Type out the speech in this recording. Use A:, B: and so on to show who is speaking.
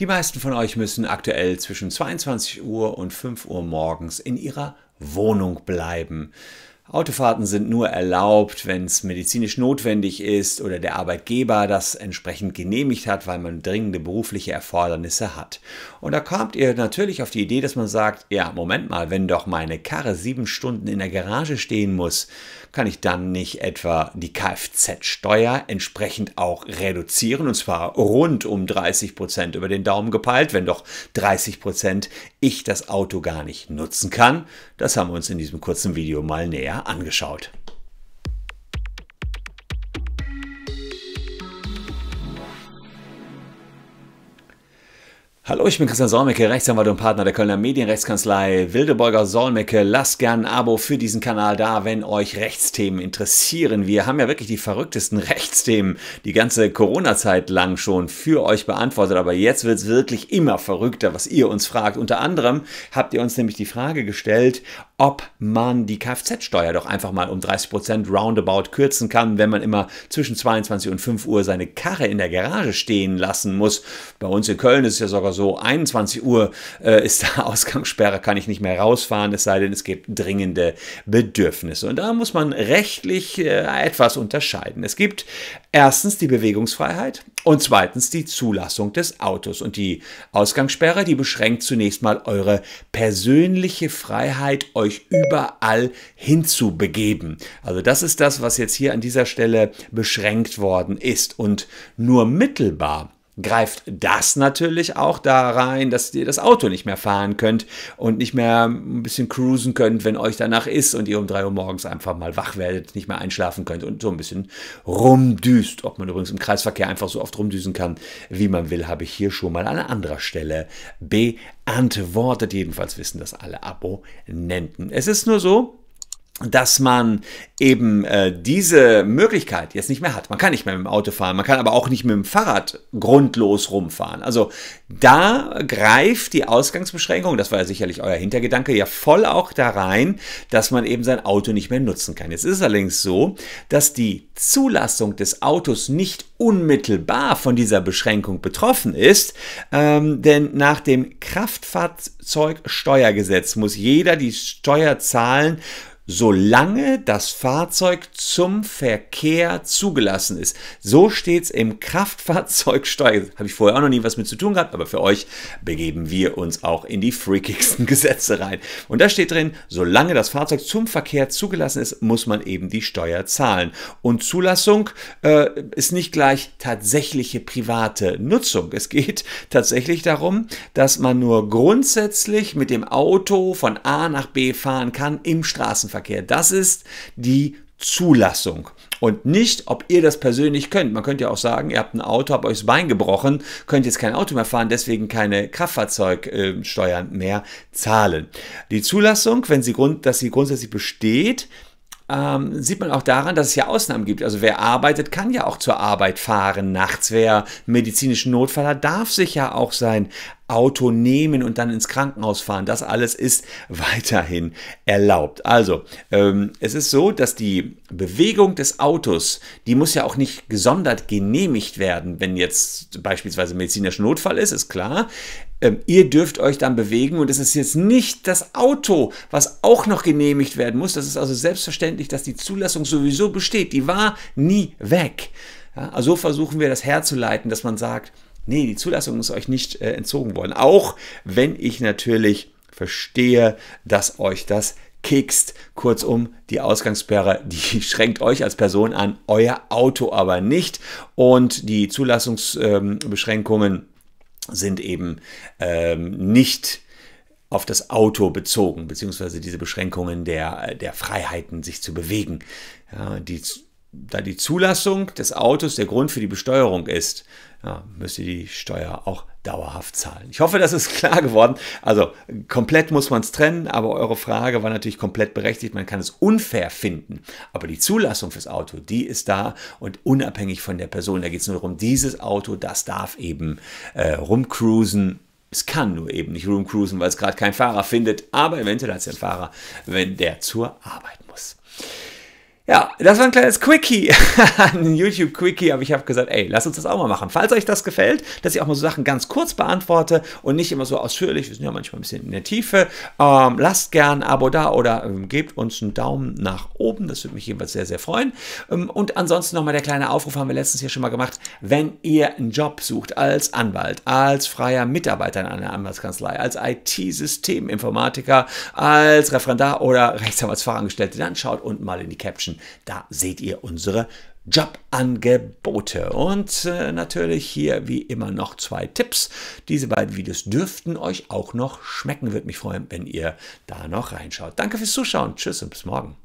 A: Die meisten von euch müssen aktuell zwischen 22 Uhr und 5 Uhr morgens in ihrer Wohnung bleiben. Autofahrten sind nur erlaubt, wenn es medizinisch notwendig ist oder der Arbeitgeber das entsprechend genehmigt hat, weil man dringende berufliche Erfordernisse hat. Und da kommt ihr natürlich auf die Idee, dass man sagt, ja, Moment mal, wenn doch meine Karre sieben Stunden in der Garage stehen muss, kann ich dann nicht etwa die Kfz-Steuer entsprechend auch reduzieren, und zwar rund um 30 Prozent über den Daumen gepeilt, wenn doch 30 Prozent ich das Auto gar nicht nutzen kann? Das haben wir uns in diesem kurzen Video mal näher angeschaut. Hallo, ich bin Christian Solmecke, Rechtsanwalt und Partner der Kölner Medienrechtskanzlei Wildeborger Solmecke. Lasst gern ein Abo für diesen Kanal da, wenn euch Rechtsthemen interessieren. Wir haben ja wirklich die verrücktesten Rechtsthemen die ganze Corona-Zeit lang schon für euch beantwortet, aber jetzt wird es wirklich immer verrückter, was ihr uns fragt. Unter anderem habt ihr uns nämlich die Frage gestellt, ob man die Kfz-Steuer doch einfach mal um 30% roundabout kürzen kann, wenn man immer zwischen 22 und 5 Uhr seine Karre in der Garage stehen lassen muss. Bei uns in Köln ist es ja sogar so, 21 Uhr äh, ist da Ausgangssperre, kann ich nicht mehr rausfahren, es sei denn, es gibt dringende Bedürfnisse. Und da muss man rechtlich äh, etwas unterscheiden. Es gibt erstens die Bewegungsfreiheit und zweitens die Zulassung des Autos. Und die Ausgangssperre, die beschränkt zunächst mal eure persönliche Freiheit, euch euch überall hinzubegeben. Also das ist das, was jetzt hier an dieser Stelle beschränkt worden ist. Und nur mittelbar greift das natürlich auch da rein, dass ihr das Auto nicht mehr fahren könnt und nicht mehr ein bisschen cruisen könnt, wenn euch danach ist und ihr um 3 Uhr morgens einfach mal wach werdet, nicht mehr einschlafen könnt und so ein bisschen rumdüst. Ob man übrigens im Kreisverkehr einfach so oft rumdüsen kann, wie man will, habe ich hier schon mal an anderer Stelle beantwortet. Jedenfalls wissen das alle Abonnenten. Es ist nur so, dass man eben äh, diese Möglichkeit jetzt nicht mehr hat. Man kann nicht mehr mit dem Auto fahren, man kann aber auch nicht mit dem Fahrrad grundlos rumfahren. Also da greift die Ausgangsbeschränkung, das war ja sicherlich euer Hintergedanke, ja voll auch da rein, dass man eben sein Auto nicht mehr nutzen kann. Jetzt ist es allerdings so, dass die Zulassung des Autos nicht unmittelbar von dieser Beschränkung betroffen ist, ähm, denn nach dem Kraftfahrzeugsteuergesetz muss jeder die Steuer zahlen, solange das Fahrzeug zum Verkehr zugelassen ist. So steht es im Kraftfahrzeugsteuer. Habe ich vorher auch noch nie was mit zu tun gehabt, aber für euch begeben wir uns auch in die freakigsten Gesetze rein. Und da steht drin, solange das Fahrzeug zum Verkehr zugelassen ist, muss man eben die Steuer zahlen. Und Zulassung äh, ist nicht gleich tatsächliche private Nutzung. Es geht tatsächlich darum, dass man nur grundsätzlich mit dem Auto von A nach B fahren kann im Straßenverkehr. Straßenverkehr. Das ist die Zulassung und nicht, ob ihr das persönlich könnt. Man könnte ja auch sagen, ihr habt ein Auto, habt euch das Bein gebrochen, könnt jetzt kein Auto mehr fahren, deswegen keine Kraftfahrzeugsteuern mehr zahlen. Die Zulassung, wenn sie dass sie grundsätzlich besteht, ähm, sieht man auch daran, dass es ja Ausnahmen gibt. Also wer arbeitet, kann ja auch zur Arbeit fahren nachts. Wer medizinischen Notfall hat, darf sich ja auch sein Auto nehmen und dann ins Krankenhaus fahren. Das alles ist weiterhin erlaubt. Also, ähm, es ist so, dass die Bewegung des Autos, die muss ja auch nicht gesondert genehmigt werden, wenn jetzt beispielsweise medizinischer Notfall ist, ist klar. Ähm, ihr dürft euch dann bewegen und es ist jetzt nicht das Auto, was auch noch genehmigt werden muss. Das ist also selbstverständlich, dass die Zulassung sowieso besteht. Die war nie weg. Ja, also versuchen wir das herzuleiten, dass man sagt, nee, die Zulassung ist euch nicht äh, entzogen worden. Auch wenn ich natürlich verstehe, dass euch das kickst. Kurzum, die Ausgangssperre, die schränkt euch als Person an, euer Auto aber nicht. Und die Zulassungsbeschränkungen ähm, sind eben ähm, nicht auf das Auto bezogen, beziehungsweise diese Beschränkungen der, äh, der Freiheiten, sich zu bewegen. Ja, die, da die Zulassung des Autos der Grund für die Besteuerung ist, ja, müsste die Steuer auch dauerhaft zahlen. Ich hoffe, das ist klar geworden. Also komplett muss man es trennen, aber eure Frage war natürlich komplett berechtigt. Man kann es unfair finden, aber die Zulassung fürs Auto, die ist da und unabhängig von der Person. Da geht es nur darum, dieses Auto, das darf eben äh, rumcruisen. Es kann nur eben nicht rumcruisen, weil es gerade keinen Fahrer findet, aber eventuell hat es ja einen Fahrer, wenn der zur Arbeit muss. Ja, das war ein kleines Quickie, ein YouTube-Quickie, aber ich habe gesagt, ey, lass uns das auch mal machen. Falls euch das gefällt, dass ich auch mal so Sachen ganz kurz beantworte und nicht immer so ausführlich, wir sind ja manchmal ein bisschen in der Tiefe, ähm, lasst gern ein Abo da oder ähm, gebt uns einen Daumen nach oben, das würde mich jedenfalls sehr, sehr freuen. Ähm, und ansonsten nochmal der kleine Aufruf, haben wir letztens hier schon mal gemacht, wenn ihr einen Job sucht als Anwalt, als freier Mitarbeiter in einer Anwaltskanzlei, als IT-Systeminformatiker, als Referendar oder Rechtsanwaltsfachangestellte, dann schaut unten mal in die Caption da seht ihr unsere Jobangebote. Und äh, natürlich hier wie immer noch zwei Tipps. Diese beiden Videos dürften euch auch noch schmecken. Würde mich freuen, wenn ihr da noch reinschaut. Danke fürs Zuschauen. Tschüss und bis morgen.